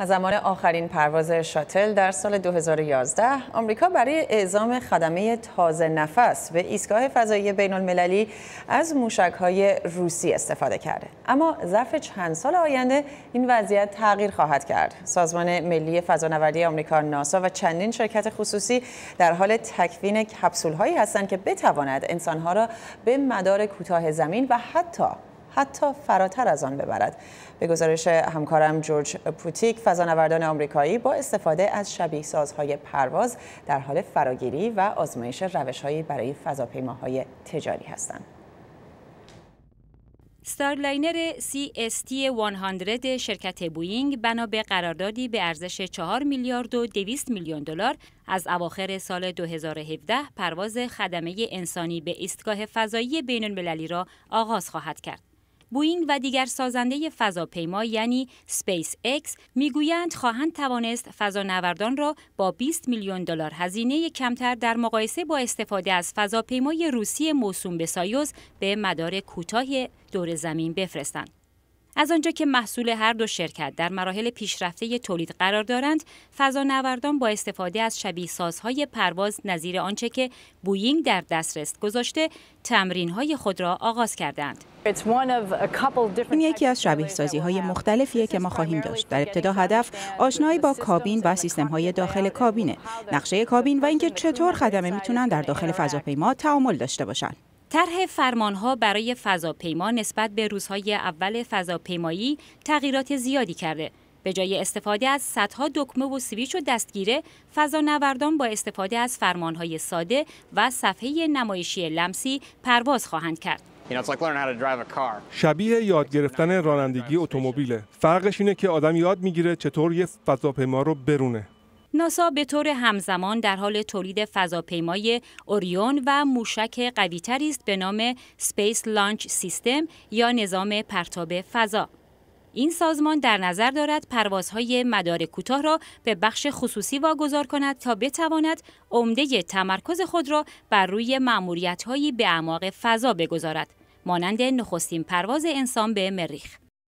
از زمان آخرین پرواز شاتل در سال 2011 آمریکا برای اعزام خدمه تازه نفس به ایستگاه فضایی بین المللی از موشک های روسی استفاده کرده اما ظرف چند سال آینده این وضعیت تغییر خواهد کرد سازمان ملی فضانوردی آمریکا ناسا و چندین شرکت خصوصی در حال تکوین کپسول هایی هستند که بتواند انسانها را به مدار کوتاه زمین و حتی حتی فراتر از آن ببرد به گزارش همکارم جورج پوتیک فضانوردان آمریکایی با استفاده از شبیه سازهای پرواز در حال فراگیری و آزمایش روشهایی برای فضاپیماهای تجاری هستند ستارلاینر CST-100 شرکت بوینگ بنا به قراردادی به ارزش 4 میلیارد و 200 میلیون دلار از اواخر سال 2017 پرواز خدمه انسانی به ایستگاه فضایی بین را آغاز خواهد کرد. بوینگ و دیگر سازنده فضاپیما یعنی سپیس اکس میگویند خواهند توانست فضانوردان را با 20 میلیون دلار هزینه کمتر در مقایسه با استفاده از فضاپیمای روسی موسوم به سایوز به مدار کوتاه دور زمین بفرستند. از آنجا که محصول هر دو شرکت در مراحل پیشرفته تولید قرار دارند، فضانوردان با استفاده از شبیه سازهای پرواز نظیر آنچه که بوینگ در دسترس گذاشته، تمرین خود را آغاز کردند. این یکی از شبیه سازی های مختلفیه که ما خواهیم داشت. در ابتدا هدف آشنایی با کابین و سیستم های داخل کابینه، نقشه کابین و اینکه چطور خدمه میتونن در داخل فضاپیما تعامل داشته باشند. طرح فرمانها برای فضاپیما نسبت به روزهای اول فضاپیمایی تغییرات زیادی کرده. به جای استفاده از صدها دکمه و سویچ و دستگیره، فضانوردان با استفاده از فرمانهای ساده و صفحه نمایشی لمسی پرواز خواهند کرد. شبیه یاد گرفتن رانندگی اتومبیله. فرقش اینه که آدم یاد میگیره چطور یه فضاپیما رو برونه. ناسا به طور همزمان در حال تولید فضاپیمای اوریون و موشک قویتری است به نام سپیس لانچ سیستم یا نظام پرتاب فضا. این سازمان در نظر دارد پروازهای مدار کوتاه را به بخش خصوصی واگذار کند تا بتواند عمده تمرکز خود را بر روی مأموریت‌هایی به اعماق فضا بگذارد مانند نخستین پرواز انسان به مریخ